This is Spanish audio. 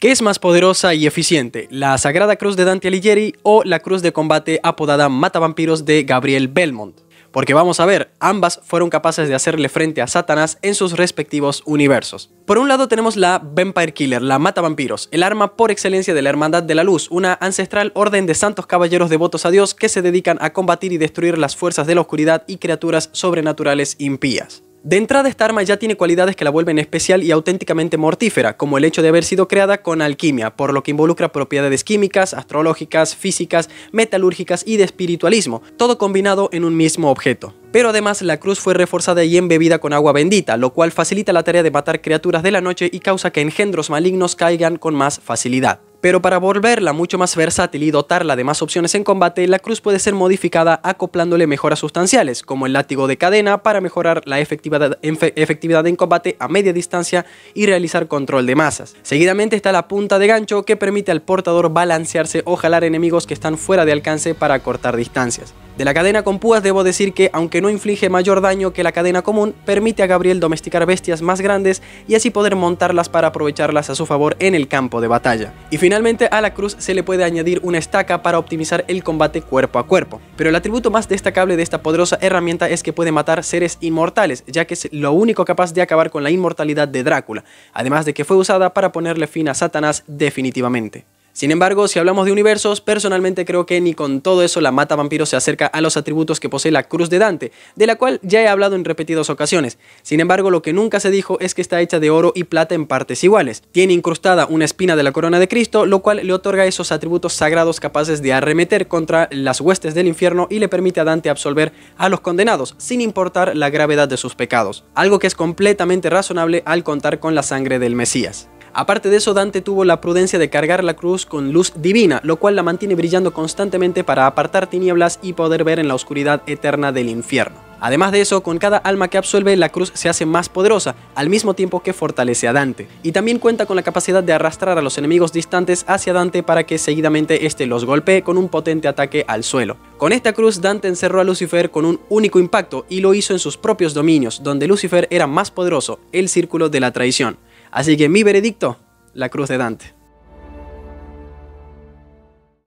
¿Qué es más poderosa y eficiente, la Sagrada Cruz de Dante Alighieri o la Cruz de Combate apodada Matavampiros de Gabriel Belmont? Porque vamos a ver, ambas fueron capaces de hacerle frente a Satanás en sus respectivos universos. Por un lado tenemos la Vampire Killer, la Mata Vampiros, el arma por excelencia de la Hermandad de la Luz, una ancestral orden de santos caballeros devotos a Dios que se dedican a combatir y destruir las fuerzas de la oscuridad y criaturas sobrenaturales impías. De entrada esta arma ya tiene cualidades que la vuelven especial y auténticamente mortífera, como el hecho de haber sido creada con alquimia, por lo que involucra propiedades químicas, astrológicas, físicas, metalúrgicas y de espiritualismo, todo combinado en un mismo objeto. Pero además la cruz fue reforzada y embebida con agua bendita, lo cual facilita la tarea de matar criaturas de la noche y causa que engendros malignos caigan con más facilidad. Pero para volverla mucho más versátil y dotarla de más opciones en combate, la cruz puede ser modificada acoplándole mejoras sustanciales, como el látigo de cadena para mejorar la efectividad, en combate a media distancia y realizar control de masas. Seguidamente está la punta de gancho que permite al portador balancearse o jalar enemigos que están fuera de alcance para cortar distancias. De la cadena con púas debo decir que, aunque no inflige mayor daño que la cadena común, permite a Gabriel domesticar bestias más grandes y así poder montarlas para aprovecharlas a su favor en el campo de batalla. Finalmente a la cruz se le puede añadir una estaca para optimizar el combate cuerpo a cuerpo, pero el atributo más destacable de esta poderosa herramienta es que puede matar seres inmortales, ya que es lo único capaz de acabar con la inmortalidad de Drácula, además de que fue usada para ponerle fin a Satanás definitivamente. Sin embargo, si hablamos de universos, personalmente creo que ni con todo eso la Mata Vampiro se acerca a los atributos que posee la Cruz de Dante, de la cual ya he hablado en repetidas ocasiones. Sin embargo, lo que nunca se dijo es que está hecha de oro y plata en partes iguales. Tiene incrustada una espina de la corona de Cristo, lo cual le otorga esos atributos sagrados capaces de arremeter contra las huestes del infierno y le permite a Dante absolver a los condenados, sin importar la gravedad de sus pecados. Algo que es completamente razonable al contar con la sangre del Mesías. Aparte de eso, Dante tuvo la prudencia de cargar la cruz con luz divina, lo cual la mantiene brillando constantemente para apartar tinieblas y poder ver en la oscuridad eterna del infierno. Además de eso, con cada alma que absuelve, la cruz se hace más poderosa, al mismo tiempo que fortalece a Dante. Y también cuenta con la capacidad de arrastrar a los enemigos distantes hacia Dante para que seguidamente éste los golpee con un potente ataque al suelo. Con esta cruz, Dante encerró a Lucifer con un único impacto y lo hizo en sus propios dominios, donde Lucifer era más poderoso, el círculo de la traición. Así que mi veredicto, la cruz de Dante.